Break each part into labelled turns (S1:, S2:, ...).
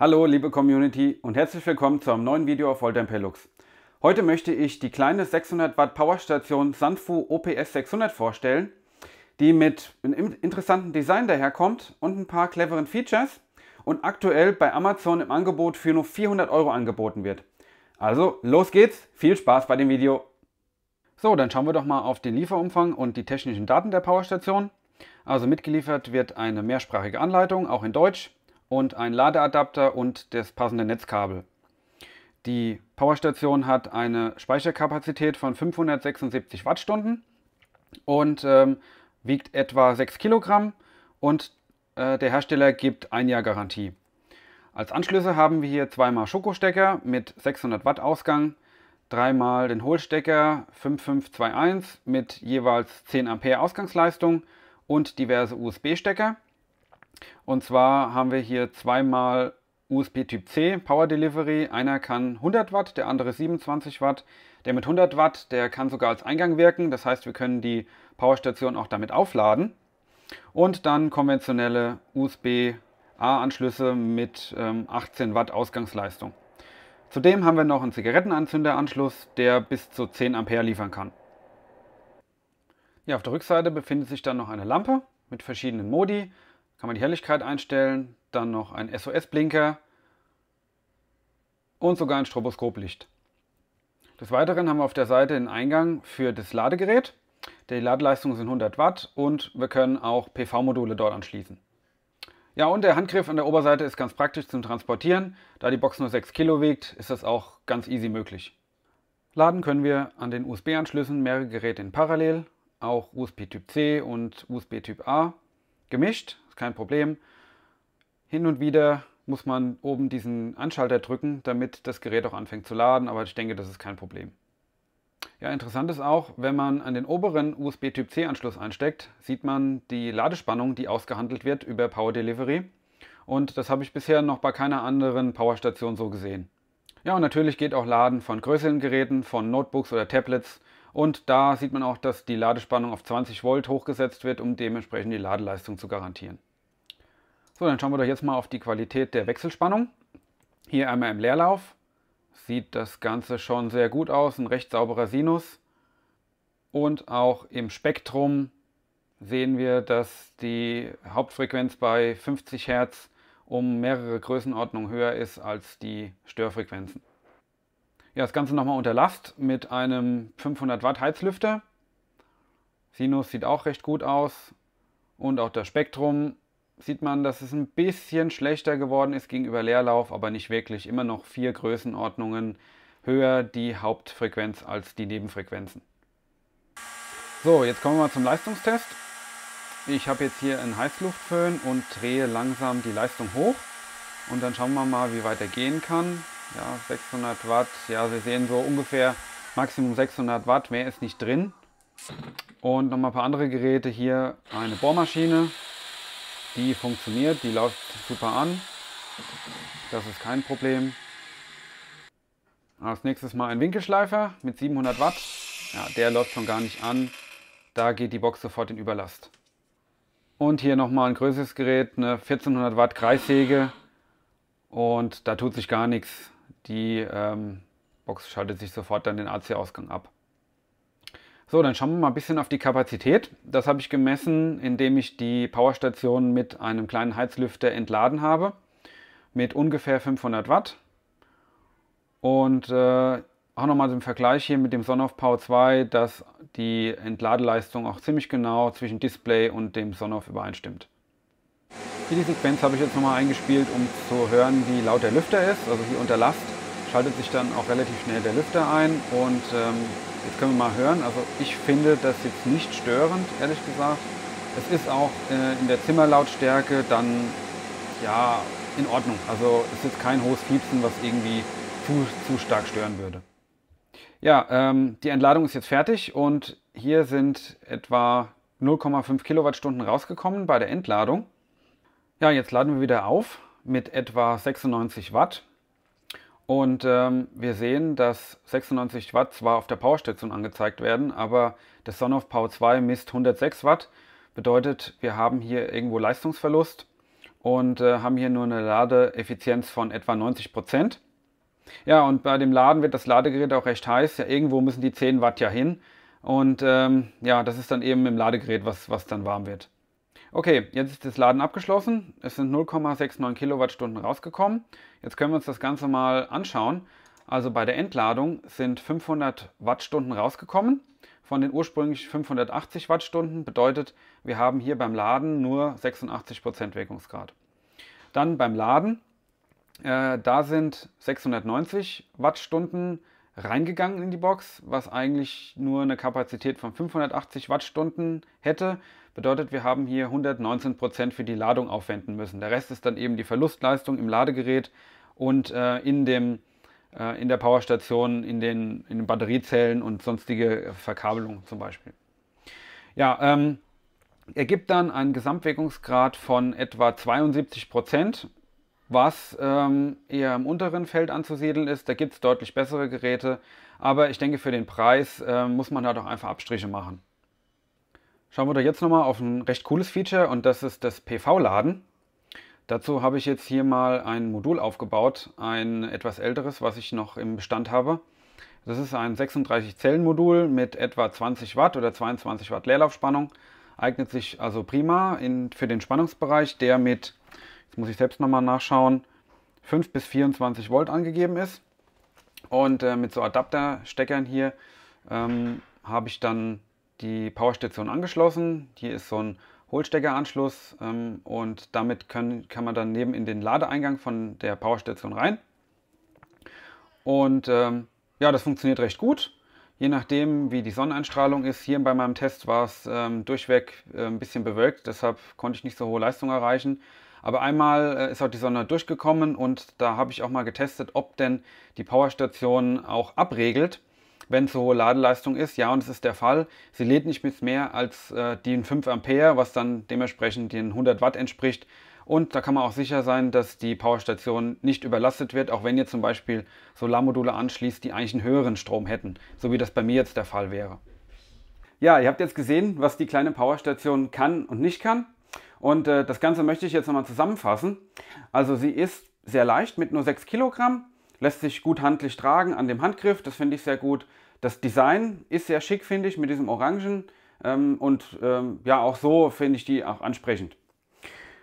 S1: Hallo liebe Community und herzlich willkommen zu einem neuen Video auf Oldtime Pelux. Heute möchte ich die kleine 600 Watt Powerstation Sanfu OPS 600 vorstellen, die mit einem interessanten Design daherkommt und ein paar cleveren Features und aktuell bei Amazon im Angebot für nur 400 Euro angeboten wird. Also los geht's, viel Spaß bei dem Video! So, dann schauen wir doch mal auf den Lieferumfang und die technischen Daten der Powerstation. Also mitgeliefert wird eine mehrsprachige Anleitung, auch in Deutsch, und ein Ladeadapter und das passende Netzkabel. Die Powerstation hat eine Speicherkapazität von 576 Wattstunden und ähm, wiegt etwa 6 Kilogramm und äh, der Hersteller gibt ein Jahr Garantie. Als Anschlüsse haben wir hier zweimal Schokostecker mit 600 Watt Ausgang, dreimal den Hohlstecker 5521 mit jeweils 10 Ampere Ausgangsleistung und diverse USB-Stecker. Und zwar haben wir hier zweimal USB Typ C Power Delivery. Einer kann 100 Watt, der andere 27 Watt. Der mit 100 Watt, der kann sogar als Eingang wirken. Das heißt, wir können die Powerstation auch damit aufladen. Und dann konventionelle USB-A-Anschlüsse mit ähm, 18 Watt Ausgangsleistung. Zudem haben wir noch einen Zigarettenanzünderanschluss, der bis zu 10 Ampere liefern kann. Ja, auf der Rückseite befindet sich dann noch eine Lampe mit verschiedenen Modi. Kann man die Helligkeit einstellen, dann noch ein SOS-Blinker und sogar ein Stroboskoplicht. Des Weiteren haben wir auf der Seite den Eingang für das Ladegerät. Die Ladeleistung sind 100 Watt und wir können auch PV-Module dort anschließen. Ja, und der Handgriff an der Oberseite ist ganz praktisch zum Transportieren. Da die Box nur 6 Kilo wiegt, ist das auch ganz easy möglich. Laden können wir an den USB-Anschlüssen mehrere Geräte in Parallel, auch USB Typ C und USB Typ A, gemischt ist kein Problem. Hin und wieder muss man oben diesen Anschalter drücken, damit das Gerät auch anfängt zu laden, aber ich denke, das ist kein Problem. Ja, interessant ist auch, wenn man an den oberen USB-Typ-C-Anschluss ansteckt, sieht man die Ladespannung, die ausgehandelt wird über Power Delivery. Und das habe ich bisher noch bei keiner anderen Powerstation so gesehen. Ja, und natürlich geht auch Laden von größeren Geräten, von Notebooks oder Tablets und da sieht man auch, dass die Ladespannung auf 20 Volt hochgesetzt wird, um dementsprechend die Ladeleistung zu garantieren. So, dann schauen wir doch jetzt mal auf die Qualität der Wechselspannung. Hier einmal im Leerlauf sieht das Ganze schon sehr gut aus, ein recht sauberer Sinus. Und auch im Spektrum sehen wir, dass die Hauptfrequenz bei 50 Hertz um mehrere Größenordnungen höher ist als die Störfrequenzen. Ja, das Ganze nochmal unter Last mit einem 500 Watt Heizlüfter. Sinus sieht auch recht gut aus. Und auch das Spektrum sieht man, dass es ein bisschen schlechter geworden ist gegenüber Leerlauf, aber nicht wirklich. Immer noch vier Größenordnungen höher die Hauptfrequenz als die Nebenfrequenzen. So, jetzt kommen wir mal zum Leistungstest. Ich habe jetzt hier einen Heißluftföhn und drehe langsam die Leistung hoch. Und dann schauen wir mal, wie weit er gehen kann. Ja, 600 Watt. Ja, Sie sehen so ungefähr Maximum 600 Watt. Mehr ist nicht drin. Und nochmal ein paar andere Geräte. Hier eine Bohrmaschine. Die funktioniert. Die läuft super an. Das ist kein Problem. Als nächstes mal ein Winkelschleifer mit 700 Watt. Ja, der läuft schon gar nicht an. Da geht die Box sofort in Überlast. Und hier nochmal ein größeres Gerät, eine 1400 Watt Kreissäge. Und da tut sich gar nichts. Die ähm, Box schaltet sich sofort dann den AC-Ausgang ab. So, dann schauen wir mal ein bisschen auf die Kapazität. Das habe ich gemessen, indem ich die Powerstation mit einem kleinen Heizlüfter entladen habe, mit ungefähr 500 Watt. Und äh, auch nochmal im Vergleich hier mit dem Sonoff Power 2, dass die Entladeleistung auch ziemlich genau zwischen Display und dem Sonoff übereinstimmt. Die Sequenz habe ich jetzt nochmal eingespielt, um zu hören, wie laut der Lüfter ist. Also hier unter Last schaltet sich dann auch relativ schnell der Lüfter ein und ähm, jetzt können wir mal hören. Also ich finde das jetzt nicht störend, ehrlich gesagt. Es ist auch äh, in der Zimmerlautstärke dann ja in Ordnung. Also es ist kein hohes Fiepsen, was irgendwie zu, zu stark stören würde. Ja, ähm, die Entladung ist jetzt fertig und hier sind etwa 0,5 Kilowattstunden rausgekommen bei der Entladung. Ja, jetzt laden wir wieder auf mit etwa 96 Watt. Und ähm, wir sehen, dass 96 Watt zwar auf der Powerstation angezeigt werden, aber das Sonoff Power 2 misst 106 Watt. Bedeutet, wir haben hier irgendwo Leistungsverlust und äh, haben hier nur eine Ladeeffizienz von etwa 90 Prozent. Ja, und bei dem Laden wird das Ladegerät auch recht heiß. Ja, irgendwo müssen die 10 Watt ja hin. Und ähm, ja, das ist dann eben im Ladegerät, was, was dann warm wird. Okay, jetzt ist das Laden abgeschlossen. Es sind 0,69 Kilowattstunden rausgekommen. Jetzt können wir uns das Ganze mal anschauen. Also bei der Entladung sind 500 Wattstunden rausgekommen. Von den ursprünglich 580 Wattstunden bedeutet, wir haben hier beim Laden nur 86% Prozent Wirkungsgrad. Dann beim Laden, äh, da sind 690 Wattstunden rausgekommen reingegangen in die Box, was eigentlich nur eine Kapazität von 580 Wattstunden hätte. Bedeutet, wir haben hier 119% Prozent für die Ladung aufwenden müssen. Der Rest ist dann eben die Verlustleistung im Ladegerät und äh, in, dem, äh, in der Powerstation, in den, in den Batteriezellen und sonstige Verkabelung zum Beispiel. Ja, ähm, ergibt dann einen Gesamtwirkungsgrad von etwa 72 Prozent was ähm, eher im unteren Feld anzusiedeln ist. Da gibt es deutlich bessere Geräte, aber ich denke, für den Preis äh, muss man da doch einfach Abstriche machen. Schauen wir doch jetzt nochmal auf ein recht cooles Feature und das ist das PV-Laden. Dazu habe ich jetzt hier mal ein Modul aufgebaut, ein etwas älteres, was ich noch im Bestand habe. Das ist ein 36-Zellen-Modul mit etwa 20 Watt oder 22 Watt Leerlaufspannung. Eignet sich also prima in, für den Spannungsbereich, der mit jetzt muss ich selbst nochmal nachschauen, 5 bis 24 Volt angegeben ist. Und äh, mit so Adaptersteckern hier ähm, habe ich dann die Powerstation angeschlossen. Hier ist so ein Hohlsteckeranschluss ähm, und damit können, kann man dann neben in den Ladeeingang von der Powerstation rein. Und ähm, ja, das funktioniert recht gut. Je nachdem, wie die Sonneneinstrahlung ist. Hier bei meinem Test war es ähm, durchweg äh, ein bisschen bewölkt, deshalb konnte ich nicht so hohe Leistung erreichen. Aber einmal äh, ist auch die Sonne durchgekommen und da habe ich auch mal getestet, ob denn die Powerstation auch abregelt, wenn es so hohe Ladeleistung ist. Ja, und es ist der Fall. Sie lädt nicht mit mehr als äh, den 5 Ampere, was dann dementsprechend den 100 Watt entspricht. Und da kann man auch sicher sein, dass die Powerstation nicht überlastet wird, auch wenn ihr zum Beispiel Solarmodule anschließt, die eigentlich einen höheren Strom hätten, so wie das bei mir jetzt der Fall wäre. Ja, ihr habt jetzt gesehen, was die kleine Powerstation kann und nicht kann. Und äh, das Ganze möchte ich jetzt nochmal zusammenfassen. Also sie ist sehr leicht mit nur 6 Kilogramm, lässt sich gut handlich tragen an dem Handgriff, das finde ich sehr gut. Das Design ist sehr schick, finde ich, mit diesem Orangen. Ähm, und ähm, ja, auch so finde ich die auch ansprechend.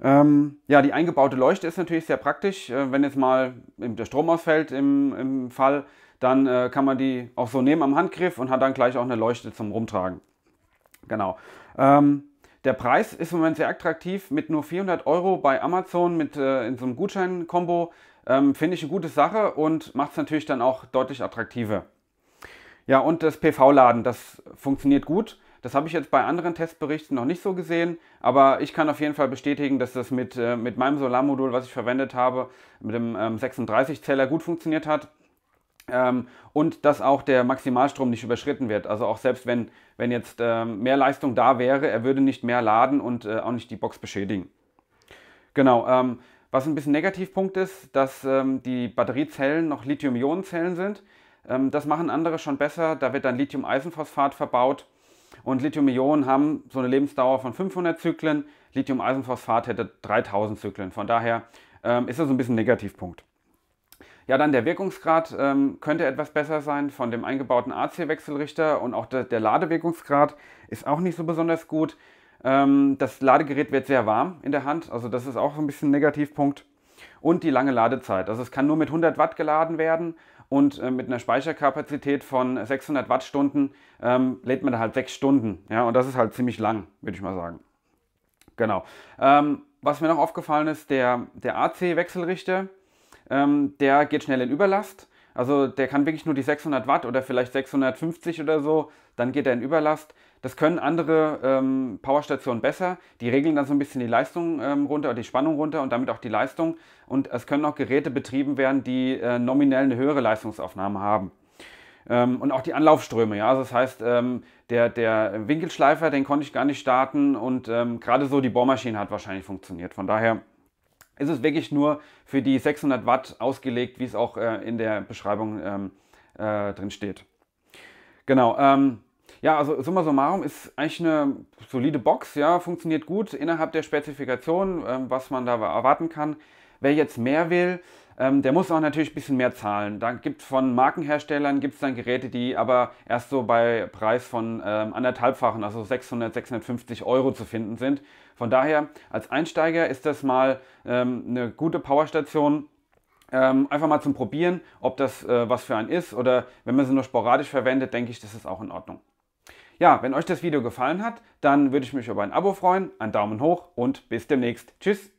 S1: Ähm, ja, die eingebaute Leuchte ist natürlich sehr praktisch. Äh, wenn jetzt mal der Strom ausfällt im, im Fall, dann äh, kann man die auch so nehmen am Handgriff und hat dann gleich auch eine Leuchte zum Rumtragen. Genau. Ähm, der Preis ist im Moment sehr attraktiv mit nur 400 Euro bei Amazon mit äh, in so einem Gutschein-Kombo. Ähm, Finde ich eine gute Sache und macht es natürlich dann auch deutlich attraktiver. Ja, und das PV-Laden, das funktioniert gut. Das habe ich jetzt bei anderen Testberichten noch nicht so gesehen, aber ich kann auf jeden Fall bestätigen, dass das mit, äh, mit meinem Solarmodul, was ich verwendet habe, mit dem ähm, 36-Zähler gut funktioniert hat. Ähm, und dass auch der Maximalstrom nicht überschritten wird. Also auch selbst wenn, wenn jetzt ähm, mehr Leistung da wäre, er würde nicht mehr laden und äh, auch nicht die Box beschädigen. Genau, ähm, was ein bisschen Negativpunkt ist, dass ähm, die Batteriezellen noch Lithium-Ionen-Zellen sind. Ähm, das machen andere schon besser, da wird dann Lithium-Eisenphosphat verbaut. Und Lithium-Ionen haben so eine Lebensdauer von 500 Zyklen, Lithium-Eisenphosphat hätte 3000 Zyklen. Von daher ähm, ist das ein bisschen Negativpunkt. Ja, dann der Wirkungsgrad ähm, könnte etwas besser sein von dem eingebauten AC-Wechselrichter und auch der, der, Ladewirkungsgrad ist auch nicht so besonders gut. Ähm, das Ladegerät wird sehr warm in der Hand, also das ist auch so ein bisschen ein Negativpunkt. Und die lange Ladezeit. Also es kann nur mit 100 Watt geladen werden und äh, mit einer Speicherkapazität von 600 Wattstunden ähm, lädt man da halt sechs Stunden. Ja, und das ist halt ziemlich lang, würde ich mal sagen. Genau. Ähm, was mir noch aufgefallen ist, der, der AC-Wechselrichter, ähm, der geht schnell in Überlast. Also der kann wirklich nur die 600 Watt oder vielleicht 650 oder so, dann geht er in Überlast. Das können andere ähm, Powerstationen besser. Die regeln dann so ein bisschen die Leistung ähm, runter oder die Spannung runter und damit auch die Leistung. Und es können auch Geräte betrieben werden, die äh, nominell eine höhere Leistungsaufnahme haben. Ähm, und auch die Anlaufströme. Ja? Also das heißt, ähm, der, der Winkelschleifer, den konnte ich gar nicht starten und ähm, gerade so die Bohrmaschine hat wahrscheinlich funktioniert. Von daher ist Es wirklich nur für die 600 Watt ausgelegt, wie es auch äh, in der Beschreibung ähm, äh, drin steht. Genau. Ähm, ja, also summa summarum ist eigentlich eine solide Box, ja, funktioniert gut innerhalb der Spezifikation, ähm, was man da erwarten kann. Wer jetzt mehr will, ähm, der muss auch natürlich ein bisschen mehr zahlen. Da gibt von Markenherstellern gibt's dann Geräte, die aber erst so bei Preis von ähm, anderthalbfachen, also 600, 650 Euro zu finden sind. Von daher, als Einsteiger ist das mal ähm, eine gute Powerstation. Ähm, einfach mal zum Probieren, ob das äh, was für einen ist oder wenn man sie nur sporadisch verwendet, denke ich, das ist auch in Ordnung. Ja, wenn euch das Video gefallen hat, dann würde ich mich über ein Abo freuen, einen Daumen hoch und bis demnächst. Tschüss!